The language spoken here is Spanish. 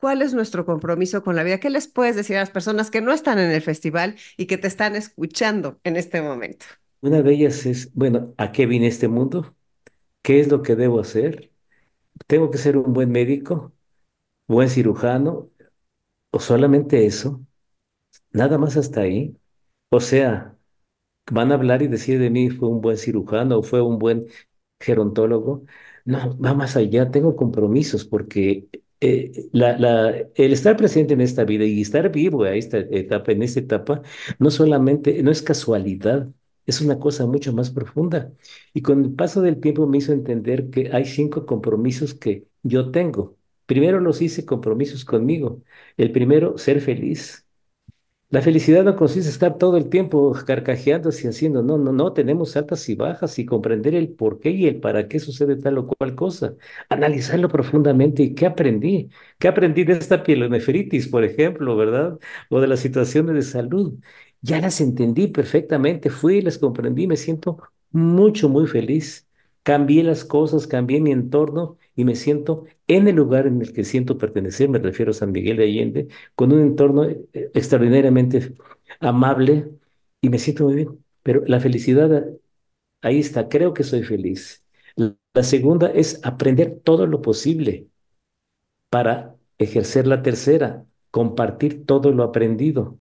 ¿Cuál es nuestro compromiso con la vida? ¿Qué les puedes decir a las personas que no están en el festival y que te están escuchando en este momento? Una de ellas es, bueno, ¿a qué vine este mundo? ¿Qué es lo que debo hacer? ¿Tengo que ser un buen médico, buen cirujano o solamente eso? Nada más hasta ahí. O sea, van a hablar y decir de mí fue un buen cirujano o fue un buen gerontólogo. No, va más allá, tengo compromisos porque eh, el estar presente en esta vida y estar vivo a esta etapa, en esta etapa, no solamente, no es casualidad, es una cosa mucho más profunda. Y con el paso del tiempo me hizo entender que hay cinco compromisos que yo tengo. Primero los hice compromisos conmigo. El primero, ser feliz. La felicidad no consiste en estar todo el tiempo carcajeando y haciendo, no, no, no, tenemos altas y bajas y comprender el por qué y el para qué sucede tal o cual cosa, analizarlo profundamente y qué aprendí, qué aprendí de esta pielonefritis, por ejemplo, ¿verdad? O de las situaciones de salud. Ya las entendí perfectamente, fui, y las comprendí, me siento mucho, muy feliz. Cambié las cosas, cambié mi entorno y me siento en el lugar en el que siento pertenecer, me refiero a San Miguel de Allende, con un entorno eh, eh, extraordinariamente amable y me siento muy bien. Pero la felicidad, ahí está, creo que soy feliz. La segunda es aprender todo lo posible para ejercer la tercera, compartir todo lo aprendido.